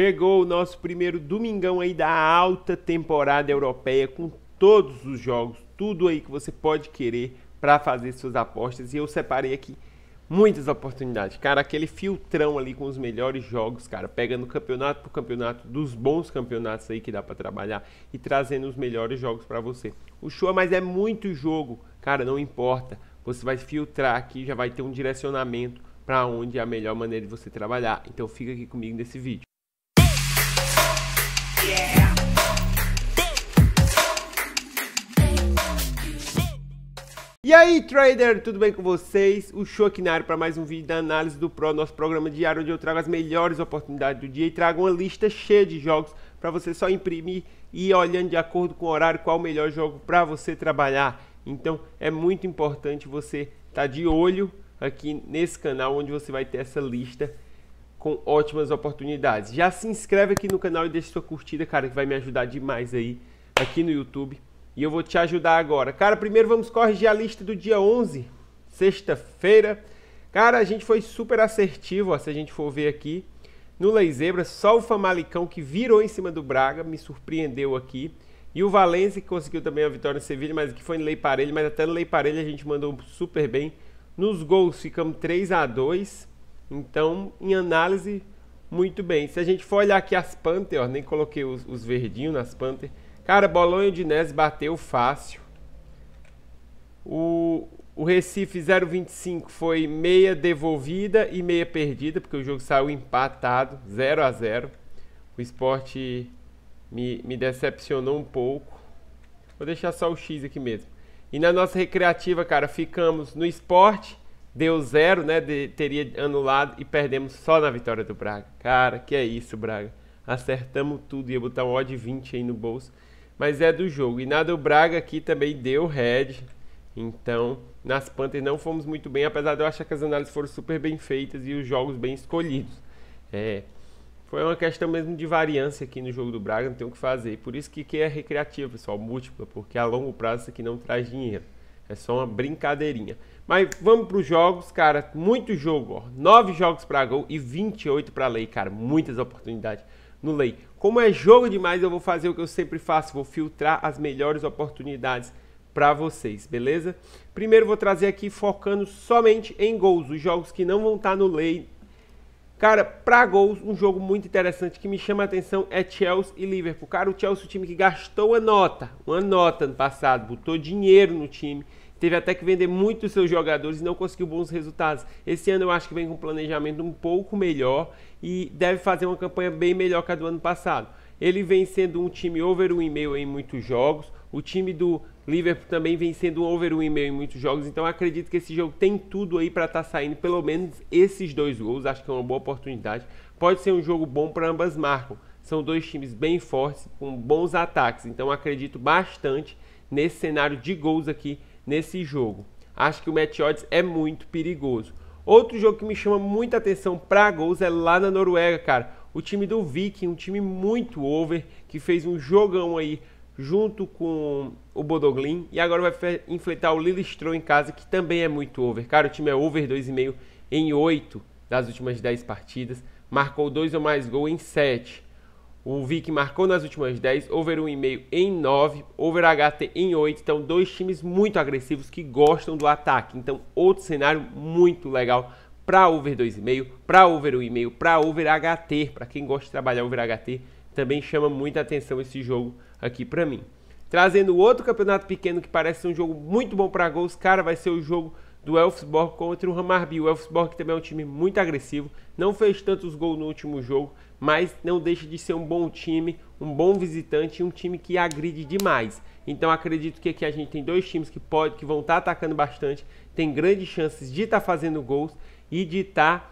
Chegou o nosso primeiro domingão aí da alta temporada europeia com todos os jogos, tudo aí que você pode querer para fazer suas apostas. E eu separei aqui muitas oportunidades. Cara, aquele filtrão ali com os melhores jogos, cara, pegando campeonato por campeonato, dos bons campeonatos aí que dá para trabalhar e trazendo os melhores jogos para você. O show, mas é muito jogo, cara, não importa. Você vai filtrar aqui, já vai ter um direcionamento para onde é a melhor maneira de você trabalhar. Então fica aqui comigo nesse vídeo. E aí, trader, tudo bem com vocês? O show aqui na área para mais um vídeo da análise do Pro, nosso programa diário onde eu trago as melhores oportunidades do dia e trago uma lista cheia de jogos para você só imprimir e ir olhando de acordo com o horário qual o melhor jogo para você trabalhar. Então, é muito importante você estar tá de olho aqui nesse canal onde você vai ter essa lista com ótimas oportunidades. Já se inscreve aqui no canal e deixa sua curtida, cara, que vai me ajudar demais aí aqui no YouTube e eu vou te ajudar agora. Cara, primeiro vamos corrigir a lista do dia 11, sexta-feira. Cara, a gente foi super assertivo, ó, se a gente for ver aqui. No Leizebra, só o Famalicão que virou em cima do Braga, me surpreendeu aqui. E o Valencia que conseguiu também a vitória no Sevilha, mas que foi no Lei Parelho, mas até no Lei Parelho a gente mandou super bem. Nos gols ficamos 3 a 2 então em análise, muito bem. Se a gente for olhar aqui as Panther, ó, nem coloquei os, os verdinhos nas Panther, Cara, Bolonha de Nese bateu fácil. O, o Recife 0,25 foi meia devolvida e meia perdida, porque o jogo saiu empatado, 0 a 0 O esporte me, me decepcionou um pouco. Vou deixar só o X aqui mesmo. E na nossa recreativa, cara, ficamos no esporte, deu zero, né? De, teria anulado e perdemos só na vitória do Braga. Cara, que é isso, Braga. Acertamos tudo, ia botar um odd 20 aí no bolso mas é do jogo. E na do Braga aqui também deu red. Então, nas Panthers não fomos muito bem, apesar de eu achar que as análises foram super bem feitas e os jogos bem escolhidos. É, foi uma questão mesmo de variância aqui no jogo do Braga, não tem o que fazer. Por isso que, que é recreativo, pessoal, é múltipla, porque a longo prazo isso aqui não traz dinheiro. É só uma brincadeirinha. Mas vamos para os jogos, cara. Muito jogo, ó. 9 jogos para gol e 28 para lei, cara. Muitas oportunidades no lei. Como é jogo demais, eu vou fazer o que eu sempre faço, vou filtrar as melhores oportunidades para vocês, beleza? Primeiro vou trazer aqui focando somente em gols, os jogos que não vão estar tá no lei. Cara, para gols, um jogo muito interessante que me chama a atenção é Chelsea e Liverpool. Cara, o Chelsea é o time que gastou a nota, uma nota no passado, botou dinheiro no time teve até que vender muitos seus jogadores e não conseguiu bons resultados. Esse ano eu acho que vem com um planejamento um pouco melhor e deve fazer uma campanha bem melhor que a do ano passado. Ele vem sendo um time over 1,5 em muitos jogos. O time do Liverpool também vem sendo um over 1,5 em muitos jogos. Então acredito que esse jogo tem tudo aí para estar tá saindo pelo menos esses dois gols. Acho que é uma boa oportunidade. Pode ser um jogo bom para ambas marcas. São dois times bem fortes, com bons ataques. Então acredito bastante nesse cenário de gols aqui nesse jogo. Acho que o match odds é muito perigoso. Outro jogo que me chama muita atenção para gols é lá na Noruega, cara. O time do Viking, um time muito over, que fez um jogão aí junto com o Bodoglin e agora vai enfrentar o Lillestrøm em casa, que também é muito over. Cara, o time é over 2,5 em 8 das últimas 10 partidas, marcou 2 ou mais gols em 7. O Vic marcou nas últimas 10, over 1,5 em 9, over HT em 8. Então, dois times muito agressivos que gostam do ataque. Então, outro cenário muito legal para over 2,5, para over 1,5, para over HT. Para quem gosta de trabalhar over HT, também chama muita atenção esse jogo aqui para mim. Trazendo outro campeonato pequeno que parece um jogo muito bom para gols, cara, vai ser o jogo do Elfsborg contra o Hammarby. O Elfsborg também é um time muito agressivo, não fez tantos gols no último jogo, mas não deixa de ser um bom time, um bom visitante e um time que agride demais. Então acredito que aqui a gente tem dois times que pode, que vão estar tá atacando bastante, tem grandes chances de estar tá fazendo gols e de estar tá,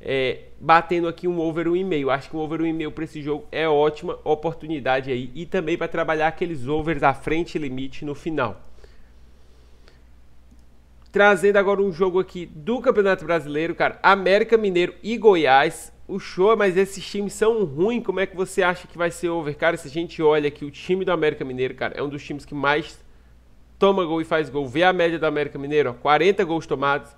é, batendo aqui um over 1,5. Acho que um over 1,5 para esse jogo é ótima oportunidade aí e também para trabalhar aqueles overs à frente limite no final. Trazendo agora um jogo aqui do Campeonato Brasileiro, cara. América Mineiro e Goiás o show, mas esses times são ruins. Como é que você acha que vai ser over? Cara, se a gente olha que o time do América Mineiro, cara, é um dos times que mais toma gol e faz gol. Vê a média do América Mineiro, ó, 40 gols tomados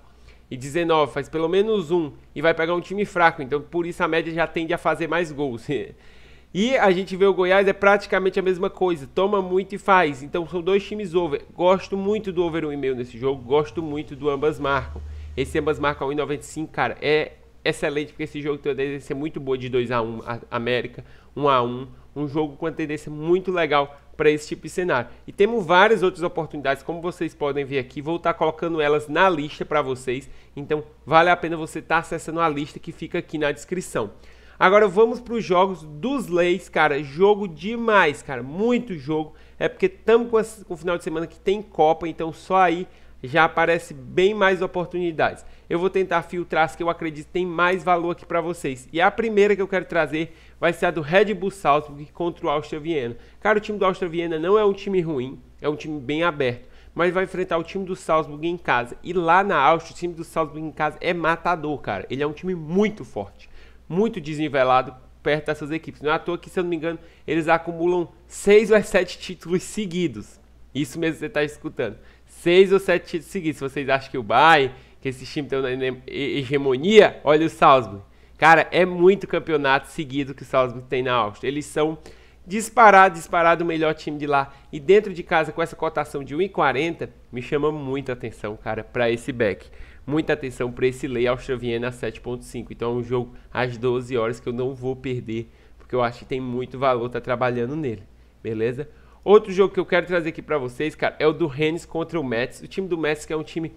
e 19, faz pelo menos um e vai pegar um time fraco. Então, por isso a média já tende a fazer mais gols. e a gente vê o Goiás é praticamente a mesma coisa, toma muito e faz. Então, são dois times over. Gosto muito do over 1,5 nesse jogo, gosto muito do ambas marcam. Esse ambas marcam 1,95, cara, é excelente, porque esse jogo tem uma tendência muito boa de 2 a 1 América, 1 a 1 um jogo com uma tendência muito legal para esse tipo de cenário. E temos várias outras oportunidades, como vocês podem ver aqui, vou estar tá colocando elas na lista para vocês, então vale a pena você estar tá acessando a lista que fica aqui na descrição. Agora vamos para os jogos dos leis, cara. Jogo demais, cara. Muito jogo. É porque estamos com, com, o final de semana que tem Copa, então só aí já aparece bem mais oportunidades. Eu vou tentar filtrar as que eu acredito tem mais valor aqui para vocês. E a primeira que eu quero trazer vai ser a do Red Bull Salzburg contra o Austria Viena. Cara, o time do Austria Viena não é um time ruim, é um time bem aberto, mas vai enfrentar o time do Salzburg em casa. E lá na Áustria, o time do Salzburg em casa é matador, cara. Ele é um time muito forte, muito desnivelado, perto dessas equipes. Não é à toa que, se eu não me engano, eles acumulam 6 ou 7 títulos seguidos. Isso mesmo que você está escutando seis ou sete títulos seguidos. Se vocês acham que o Bayern, que esse time tem uma hegemonia, olha o Salzburg. Cara, é muito campeonato seguido que o Salzburg tem na Áustria. Eles são disparado, disparado o melhor time de lá. E dentro de casa, com essa cotação de 1,40, me chama muita atenção, cara, para esse back. Muita atenção para esse lei austro viena 7,5. Então é um jogo às 12 horas que eu não vou perder, porque eu acho que tem muito valor tá trabalhando nele. Beleza? Outro jogo que eu quero trazer aqui para vocês, cara, é o do Rennes contra o Mets. O time do Mets que é um time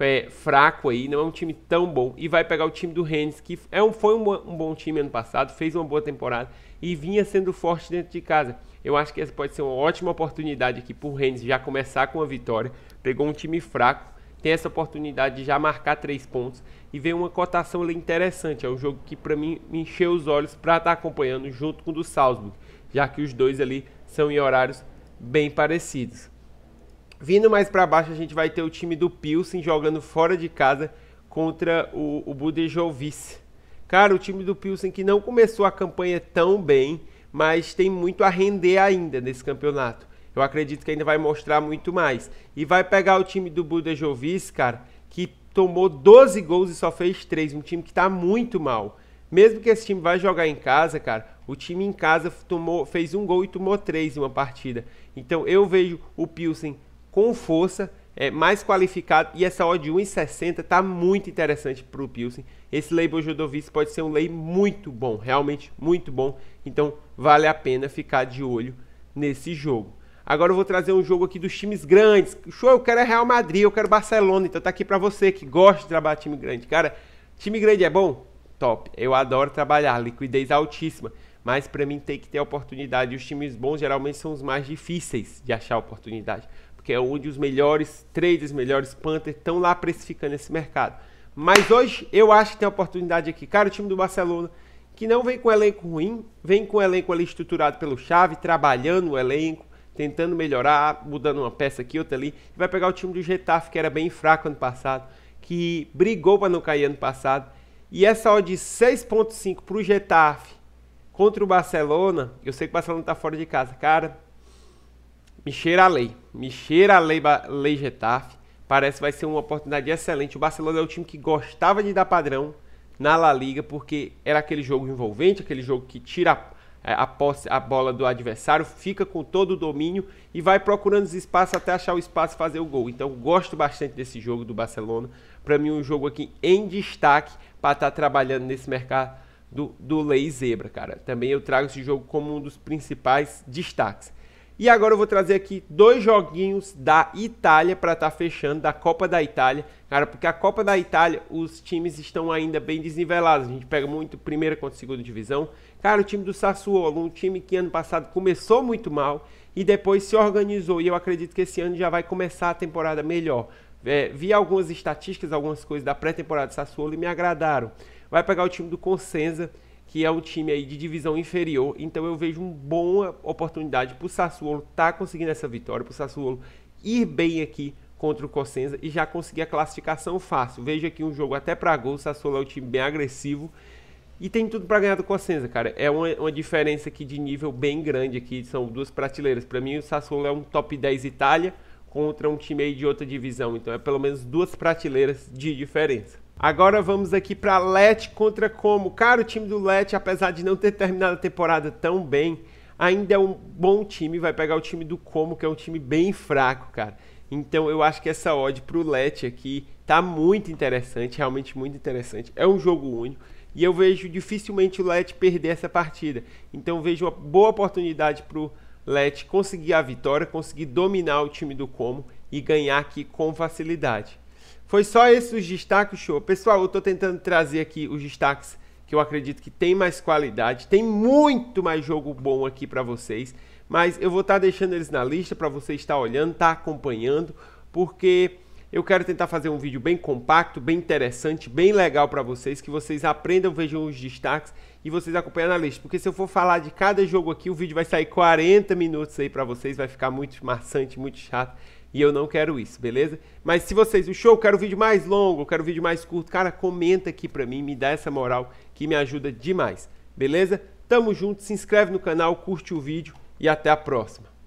é, fraco aí, não é um time tão bom. E vai pegar o time do Rennes, que é um, foi um, um bom time ano passado, fez uma boa temporada e vinha sendo forte dentro de casa. Eu acho que essa pode ser uma ótima oportunidade aqui para o Rennes já começar com a vitória. Pegou um time fraco, tem essa oportunidade de já marcar três pontos e ver uma cotação ali interessante. É um jogo que para mim me encheu os olhos para estar tá acompanhando junto com o do Salzburg, já que os dois ali são em horários bem parecidos. Vindo mais para baixo, a gente vai ter o time do Pilsen jogando fora de casa contra o, o Budejovic. Cara, o time do Pilsen que não começou a campanha tão bem, mas tem muito a render ainda nesse campeonato. Eu acredito que ainda vai mostrar muito mais. E vai pegar o time do Budejovic, cara, que tomou 12 gols e só fez 3. Um time que está muito mal. Mesmo que esse time vai jogar em casa, cara, o time em casa tomou, fez um gol e tomou três em uma partida. Então eu vejo o Pilsen com força, é, mais qualificado e essa odd de 1,60 tá muito interessante para o Pilsen. Esse lei Bojodovic pode ser um lei muito bom, realmente muito bom. Então vale a pena ficar de olho nesse jogo. Agora eu vou trazer um jogo aqui dos times grandes. Show, eu quero é Real Madrid, eu quero Barcelona. Então tá aqui para você que gosta de trabalhar time grande. Cara, time grande é bom? top. Eu adoro trabalhar, liquidez altíssima, mas para mim tem que ter oportunidade. E os times bons geralmente são os mais difíceis de achar oportunidade, porque é onde os melhores traders, melhores punters estão lá precificando esse mercado. Mas hoje eu acho que tem oportunidade aqui. Cara, o time do Barcelona, que não vem com elenco ruim, vem com elenco ali estruturado pelo Chave, trabalhando o elenco, tentando melhorar, mudando uma peça aqui, outra ali. E vai pegar o time do Getafe, que era bem fraco ano passado, que brigou para não cair ano passado e essa odd de 6.5 para o Getafe contra o Barcelona, eu sei que o Barcelona está fora de casa, cara. Me cheira a lei, me cheira a lei, lei Getafe. Parece que vai ser uma oportunidade excelente. O Barcelona é o time que gostava de dar padrão na La Liga, porque era aquele jogo envolvente, aquele jogo que tira é, a, posse, a bola do adversário, fica com todo o domínio e vai procurando os espaços até achar o espaço e fazer o gol. Então gosto bastante desse jogo do Barcelona. Para mim, um jogo aqui em destaque para estar tá trabalhando nesse mercado do, do Lei Zebra, cara. Também eu trago esse jogo como um dos principais destaques. E agora eu vou trazer aqui dois joguinhos da Itália para estar tá fechando da Copa da Itália, cara, porque a Copa da Itália os times estão ainda bem desnivelados. A gente pega muito primeira contra segunda divisão Cara, o time do Sassuolo, um time que ano passado começou muito mal e depois se organizou. E eu acredito que esse ano já vai começar a temporada melhor. É, vi algumas estatísticas, algumas coisas da pré-temporada do Sassuolo e me agradaram. Vai pegar o time do Consenza, que é um time aí de divisão inferior. Então eu vejo uma boa oportunidade para o Sassuolo estar tá conseguindo essa vitória, para o Sassuolo ir bem aqui contra o Consenza e já conseguir a classificação fácil. Veja aqui um jogo até para gol, o Sassuolo é um time bem agressivo e tem tudo para ganhar do Cosenza, cara. É uma, uma, diferença aqui de nível bem grande aqui. São duas prateleiras. Para mim, o Sassuolo é um top 10 Itália contra um time aí de outra divisão. Então é pelo menos duas prateleiras de diferença. Agora vamos aqui para Lete contra Como. Cara, o time do Lete, apesar de não ter terminado a temporada tão bem, ainda é um bom time. Vai pegar o time do Como, que é um time bem fraco, cara. Então eu acho que essa odd pro Lete aqui tá muito interessante, realmente muito interessante. É um jogo único. E eu vejo dificilmente o Let perder essa partida. Então vejo uma boa oportunidade para o Let conseguir a vitória, conseguir dominar o time do Como e ganhar aqui com facilidade. Foi só esses os destaques, show. Pessoal, eu estou tentando trazer aqui os destaques que eu acredito que tem mais qualidade, tem muito mais jogo bom aqui para vocês, mas eu vou estar tá deixando eles na lista para você estar olhando, estar tá acompanhando, porque eu quero tentar fazer um vídeo bem compacto, bem interessante, bem legal para vocês, que vocês aprendam, vejam os destaques e vocês acompanhem a lista, porque se eu for falar de cada jogo aqui, o vídeo vai sair 40 minutos aí para vocês, vai ficar muito maçante, muito chato. E eu não quero isso, beleza? Mas se vocês, o show, quero vídeo mais longo, quero vídeo mais curto, cara, comenta aqui pra mim, me dá essa moral que me ajuda demais, beleza? Tamo junto, se inscreve no canal, curte o vídeo e até a próxima.